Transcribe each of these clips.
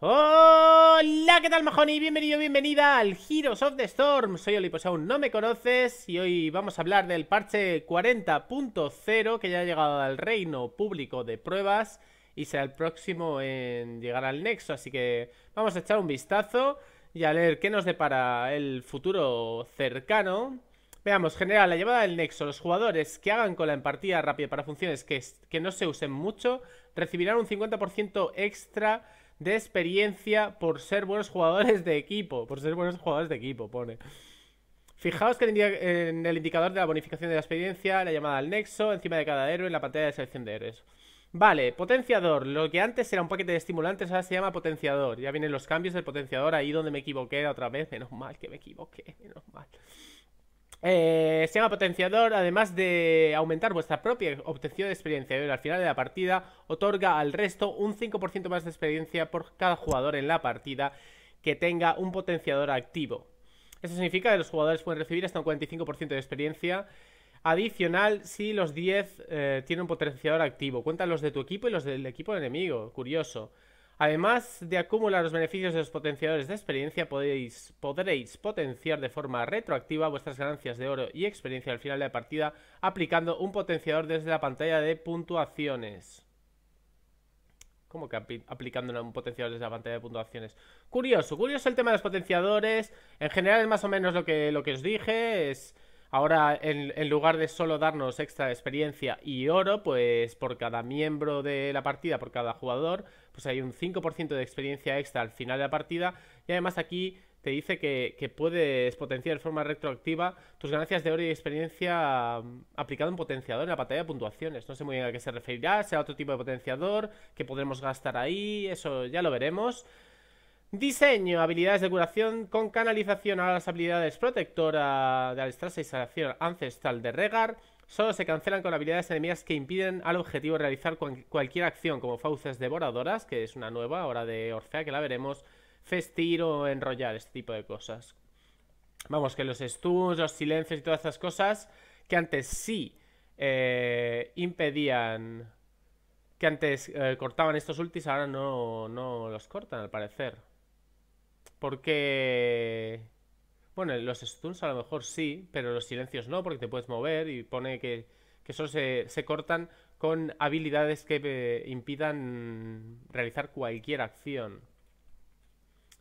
Hola, ¿qué tal, majón? bienvenido, bienvenida al Heroes of the Storm. Soy Oli, pues aún no me conoces y hoy vamos a hablar del parche 40.0 que ya ha llegado al reino público de pruebas y será el próximo en llegar al Nexo. Así que vamos a echar un vistazo y a leer qué nos depara el futuro cercano. Veamos, general, la llevada del Nexo. Los jugadores que hagan con la partida rápida para funciones que, que no se usen mucho recibirán un 50% extra de experiencia por ser buenos jugadores de equipo. Por ser buenos jugadores de equipo, pone. Fijaos que en el indicador de la bonificación de la experiencia, la llamada al nexo, encima de cada héroe en la pantalla de selección de héroes. Vale, potenciador. Lo que antes era un paquete de estimulantes, ahora se llama potenciador. Ya vienen los cambios del potenciador ahí donde me equivoqué otra vez. Menos mal que me equivoqué, menos mal. Eh, se llama potenciador, además de aumentar vuestra propia obtención de experiencia. Eh, al final de la partida, otorga al resto un 5% más de experiencia por cada jugador en la partida que tenga un potenciador activo. Eso significa que los jugadores pueden recibir hasta un 45% de experiencia adicional si los 10 eh, tienen un potenciador activo. Cuentan los de tu equipo y los del equipo enemigo. Curioso. Además de acumular los beneficios de los potenciadores de experiencia, podéis, podréis potenciar de forma retroactiva vuestras ganancias de oro y experiencia al final de la partida aplicando un potenciador desde la pantalla de puntuaciones. ¿Cómo que aplicando un potenciador desde la pantalla de puntuaciones? Curioso, curioso el tema de los potenciadores. En general es más o menos lo que, os dije. Es ahora, en, en lugar de solo darnos extra de experiencia y oro, pues por cada miembro de la partida, por cada jugador, pues hay un 5% de experiencia extra al final de la partida. Y además aquí te dice que, puedes potenciar de forma retroactiva tus ganancias de oro y experiencia mm, aplicado un potenciador en la pantalla de puntuaciones. No sé muy bien a qué se referirá, será otro tipo de potenciador que podremos gastar ahí, eso ya lo veremos. Diseño, habilidades de curación con canalización a las habilidades protectora de Alistrasa y salación ancestral de Regar Solo se cancelan con habilidades enemigas que impiden al objetivo realizar cualquier acción, como fauces devoradoras, que es una nueva ahora de Orfea, que la veremos, festir o enrollar, este tipo de cosas. Vamos, que los stuns, los silencios y todas esas cosas que antes sí eh, impedían... Que antes eh, cortaban estos ultis, ahora no los cortan, al parecer. Porque... Bueno, los stuns a lo mejor sí, pero los silencios no, porque te puedes mover y pone que, que solo se, cortan con habilidades que eh, impidan realizar cualquier acción.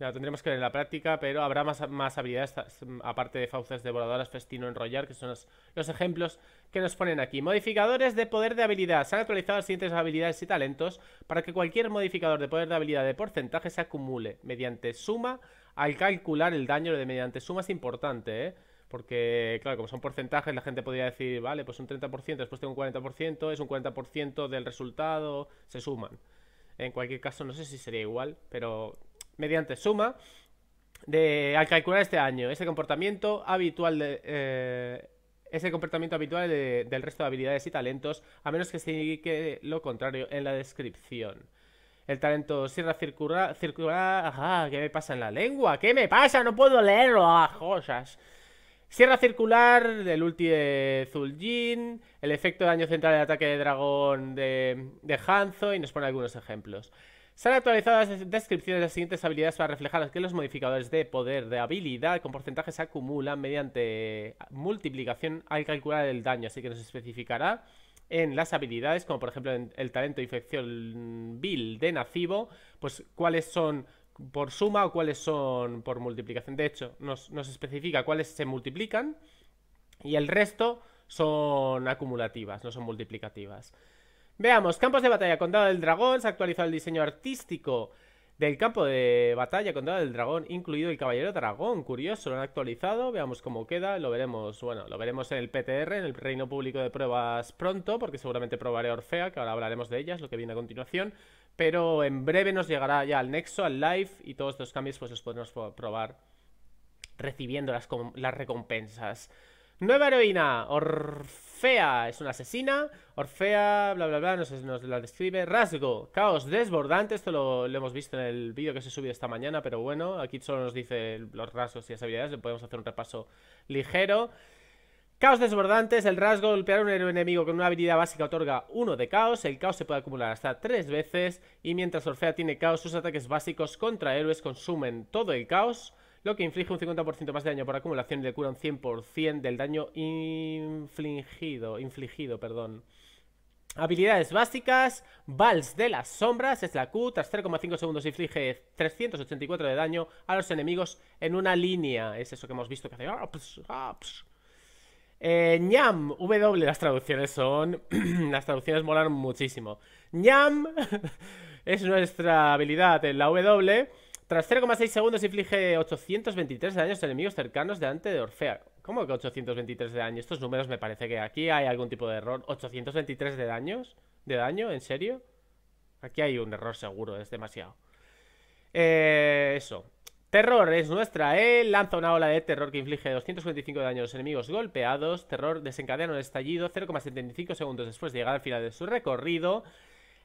Ya, tendremos que ver en la práctica, pero habrá más, más habilidades, aparte de fauces devoradoras, festino, enrollar, que son los, los, ejemplos que nos ponen aquí. Modificadores de poder de habilidad. Se han actualizado las siguientes habilidades y talentos para que cualquier modificador de poder de habilidad de porcentaje se acumule mediante suma al calcular el daño de mediante es importante, ¿eh? Porque, claro, como son porcentajes, la gente podría decir, vale, pues un 30%, después tengo un 40%, es un 40% del resultado, se suman. En cualquier caso, no sé si sería igual, pero mediante suma, de, al calcular este año, ese comportamiento habitual eh, ese comportamiento habitual del resto de habilidades y talentos, a menos que se indique lo contrario en la descripción. El talento Sierra Circular... circular ajá, ¿qué me pasa en la lengua? ¿Qué me pasa? No puedo leerlo. Ah, cosas. Sierra Circular, del ulti de Zuljin, el efecto de daño central del ataque de dragón de, Hanzo y nos pone algunos ejemplos. Se han actualizado las descripciones de las siguientes habilidades para reflejar que los modificadores de poder de habilidad con porcentaje se acumulan mediante multiplicación al calcular el daño, así que nos especificará en las habilidades, como por ejemplo el talento infección vil de Nacibo, pues cuáles son por suma o cuáles son por multiplicación. De hecho, nos, nos especifica cuáles se multiplican y el resto son acumulativas, no son multiplicativas. Veamos, campos de batalla, Condado del Dragón, se ha actualizado el diseño artístico del campo de batalla contra el dragón, incluido el caballero dragón. Curioso, lo han actualizado, veamos cómo queda, lo veremos, bueno, lo veremos en el PTR, en el Reino Público de Pruebas pronto, porque seguramente probaré Orfea, que ahora hablaremos de ellas, lo que viene a continuación, pero en breve nos llegará ya al Nexo, al Live, y todos estos cambios pues los podremos probar recibiendo las recompensas. Nueva heroína, Orfea es una asesina. Orfea, bla, bla, bla, nos, nos la describe. Rasgo, caos desbordante. Esto lo, hemos visto en el vídeo que se subió esta mañana, pero bueno, aquí solo nos dice los rasgos y las habilidades. Le podemos hacer un repaso ligero. Caos desbordante, es el rasgo, golpear a un héroe enemigo con una habilidad básica otorga uno de caos, el caos se puede acumular hasta tres veces y mientras Orfea tiene caos, sus ataques básicos contra héroes consumen todo el caos lo que inflige un 50% más de daño por acumulación y le cura un 100% del daño infligido, infligido, perdón. Habilidades básicas, Vals de las Sombras, es la Q, tras 0,5 segundos inflige 384 de daño a los enemigos en una línea. Es eso que hemos visto que hace... Eh, ñam, W, las traducciones son... las traducciones molan muchísimo. ñam es nuestra habilidad en la W tras 0,6 segundos inflige 823 daños a enemigos cercanos delante de Orfea. ¿Cómo que 823 de daño? Estos números me parece que aquí hay algún tipo de error. ¿823 de daños? ¿De daño? ¿En serio? Aquí hay un error seguro, es demasiado. Eh, eso. Terror es nuestra, ¿eh? Lanza una ola de terror que inflige 245 de daño a los enemigos golpeados. Terror desencadena un estallido 0,75 segundos después de llegar al final de su recorrido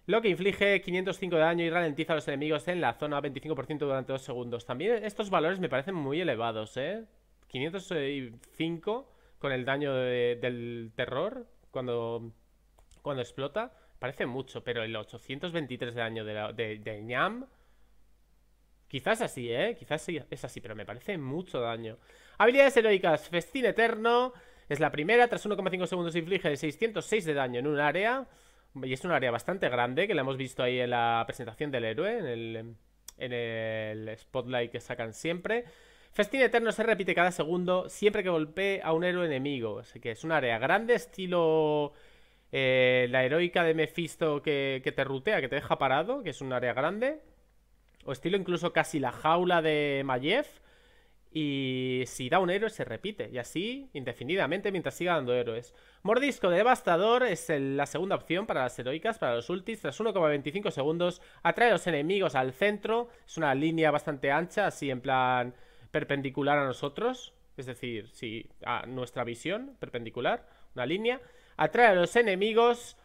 lo que inflige 505 de daño y ralentiza a los enemigos en la zona 25% durante 2 segundos. También estos valores me parecen muy elevados, ¿eh? 505 con el daño del terror cuando, cuando explota, parece mucho, pero el 823 de daño de, de ñam... Quizás así, ¿eh? Quizás es así, pero me parece mucho daño. Habilidades heroicas. Festín Eterno. Es la primera. Tras 1,5 segundos inflige 606 de daño en un área. Y es un área bastante grande que la hemos visto ahí en la presentación del héroe, en el, spotlight que sacan siempre. Festín Eterno se repite cada segundo siempre que golpea a un héroe enemigo. Así que es un área grande, estilo eh, la heroica de Mephisto que, que te rutea, que te deja parado, que es un área grande. O estilo incluso casi la jaula de Mayev y si da un héroe se repite, y así indefinidamente mientras siga dando héroes. Mordisco Devastador es la segunda opción para las heroicas, para los ultis. Tras 1,25 segundos atrae a los enemigos al centro. Es una línea bastante ancha, así en plan perpendicular a nosotros. Es decir, si a nuestra visión, perpendicular, una línea. Atrae a los enemigos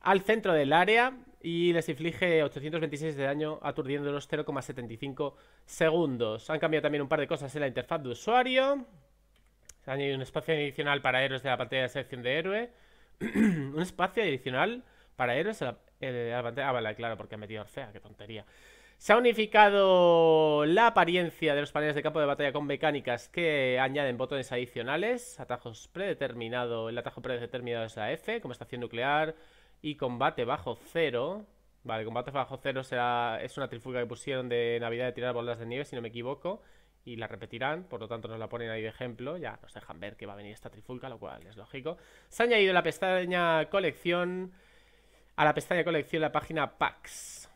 al centro del área y les inflige 826 de daño aturdiéndolos 0,75 segundos. Han cambiado también un par de cosas en la interfaz de usuario. Se ha añadido un espacio adicional para héroes de la pantalla de selección de héroe. un espacio adicional para héroes eh, de la, pantalla... Ah, vale, claro, porque ha metido Orfea, qué tontería. Se ha unificado la apariencia de los paneles de campo de batalla con mecánicas que añaden botones adicionales, atajos predeterminados, el atajo predeterminado es la F, como estación nuclear, y combate bajo cero. Vale, combate bajo cero será, es una trifulca que pusieron de Navidad de tirar bolas de nieve, si no me equivoco. Y la repetirán, por lo tanto nos la ponen ahí de ejemplo. Ya nos dejan ver que va a venir esta trifulca, lo cual es lógico. Se ha añadido la pestaña colección a la pestaña colección la página packs.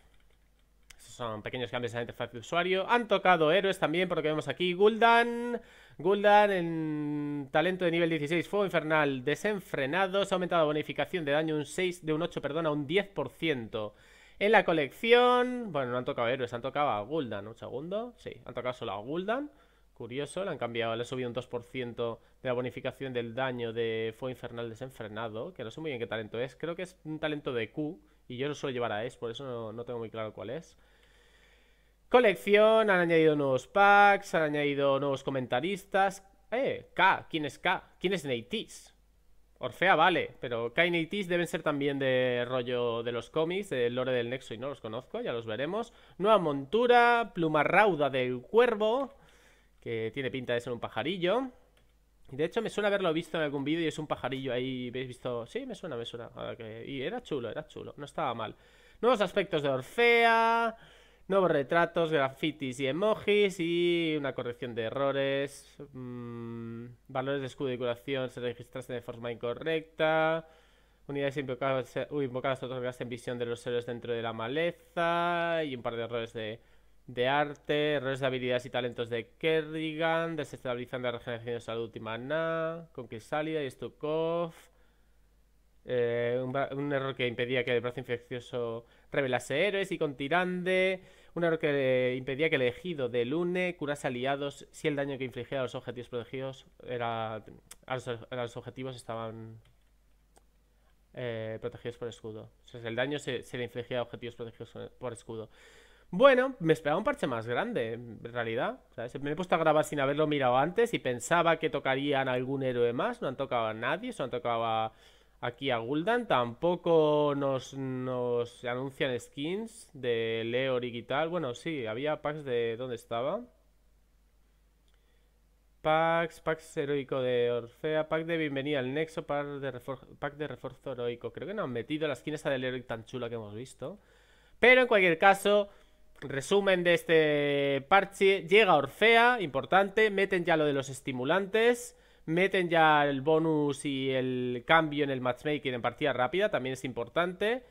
Esos son pequeños cambios en la interfaz de usuario. Han tocado héroes también, por lo que vemos aquí. Guldan, Gul'dan en talento de nivel 16, fuego infernal desenfrenado. Se ha aumentado la bonificación de daño un 6, de un 8, a un 10%. En la colección, bueno, no han tocado héroes, han tocado a Gul'dan. Un segundo, sí, han tocado solo a Gul'dan. Curioso, le han cambiado, le ha subido un 2% de la bonificación del daño de fuego infernal desenfrenado. Que no sé muy bien qué talento es, creo que es un talento de Q. Y yo lo suelo llevar a es por eso no tengo muy claro cuál es colección, han añadido nuevos packs, han añadido nuevos comentaristas. Eh, K, ¿quién es K? ¿Quién es Neitis? Orfea vale, pero K y Neitis deben ser también de rollo de los cómics, del lore del Nexo y no los conozco, ya los veremos. Nueva montura, pluma rauda del cuervo, que tiene pinta de ser un pajarillo. De hecho, me suena haberlo visto en algún vídeo y es un pajarillo ahí, habéis visto? Sí, me suena, me suena. Y era chulo, era chulo, no estaba mal. Nuevos aspectos de Orfea, Nuevos retratos, grafitis y emojis y una corrección de errores. Mm, valores de escudo y curación se registrasen de forma incorrecta. Unidades invocadas, uh, invocadas en visión de los héroes dentro de la maleza. Y un par de errores de, arte. Errores de habilidades y talentos de Kerrigan. Desestabilizando la regeneración de salud y maná. Con salida y Stukov. Eh, un error que impedía que el brazo infeccioso revelase héroes. Y con Tirande un error que impedía que el ejido de Lune curase aliados si el daño que infligía a los objetivos protegidos era, a, los, objetivos estaban eh, protegidos por escudo. O sea, el daño se, le infligía a objetivos protegidos por escudo. Bueno, me esperaba un parche más grande, en realidad. Me he puesto a grabar sin haberlo mirado antes y pensaba que tocarían algún héroe más. No han tocado a nadie, solo han tocado a Aquí a Gul'dan tampoco nos, anuncian skins de Leoric y tal. Bueno, sí, había packs de... ¿Dónde estaba? Packs, packs heroico de Orfea, pack de bienvenida al Nexo, pack de, pack de refuerzo heroico. Creo que no han metido la skin esa del Leoric tan chula que hemos visto. Pero en cualquier caso, resumen de este parche. Llega Orfea, importante, meten ya lo de los estimulantes... Meten ya el bonus y el cambio en el matchmaking en partida rápida, también es importante.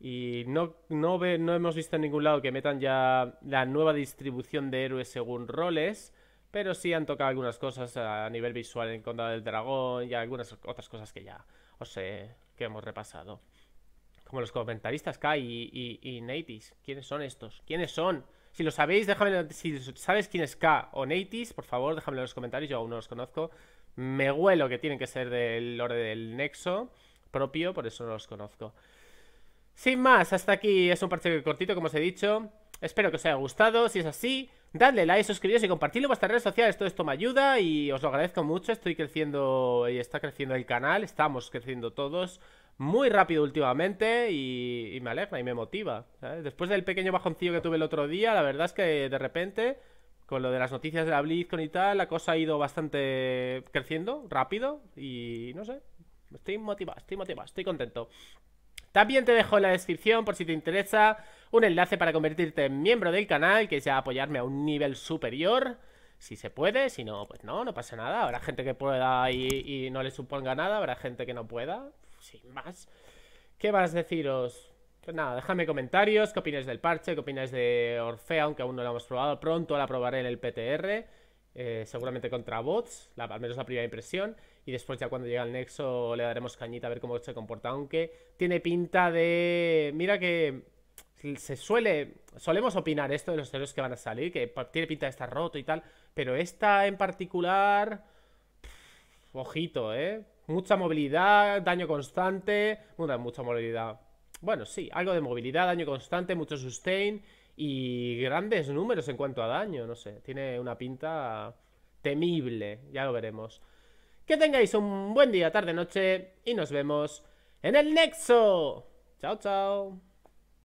Y no, no, ve, no hemos visto en ningún lado que metan ya la nueva distribución de héroes según roles. Pero sí han tocado algunas cosas a nivel visual en Condado del Dragón y algunas otras cosas que ya os sé que hemos repasado. Como los comentaristas K y, y, Natis. ¿Quiénes son estos? ¿Quiénes son? Si lo sabéis, déjame. Si sabes quién es K o Natis, por favor, déjame en los comentarios. Yo aún no los conozco. Me huelo que tienen que ser del orden del nexo propio, por eso no los conozco. Sin más, hasta aquí es un parche cortito, como os he dicho. Espero que os haya gustado. Si es así, dadle like, suscribiros y compartidlo en vuestras redes sociales. Todo esto me ayuda y os lo agradezco mucho. Estoy creciendo y está creciendo el canal. Estamos creciendo todos muy rápido últimamente y, me alegra y me motiva. Después del pequeño bajoncillo que tuve el otro día, la verdad es que de repente con lo de las noticias de la BlizzCon y tal, la cosa ha ido bastante creciendo, rápido, y no sé, estoy motivado, estoy motivado, estoy contento. También te dejo en la descripción, por si te interesa, un enlace para convertirte en miembro del canal, que sea apoyarme a un nivel superior, si se puede, si no, pues no, no pasa nada. Habrá gente que pueda y, y no le suponga nada, habrá gente que no pueda, sin más. ¿Qué más deciros? Pues nada, déjame comentarios, qué opináis del parche, qué opináis de Orfea, aunque aún no lo hemos probado. Pronto la probaré en el PTR, eh, seguramente contra bots, al menos la primera impresión. Y después ya cuando llegue al Nexo le daremos cañita a ver cómo se comporta, aunque tiene pinta de... Mira que se suele... Solemos opinar esto de los héroes que van a salir, que tiene pinta de estar roto y tal, pero esta en particular... ojito, ¿eh? Mucha movilidad, daño constante... Bueno, mucha movilidad bueno, sí, algo de movilidad, daño constante, mucho sustain y grandes números en cuanto a daño, no sé. Tiene una pinta temible, ya lo veremos. Que tengáis un buen día, tarde, noche y nos vemos en el Nexo. Chao, chao.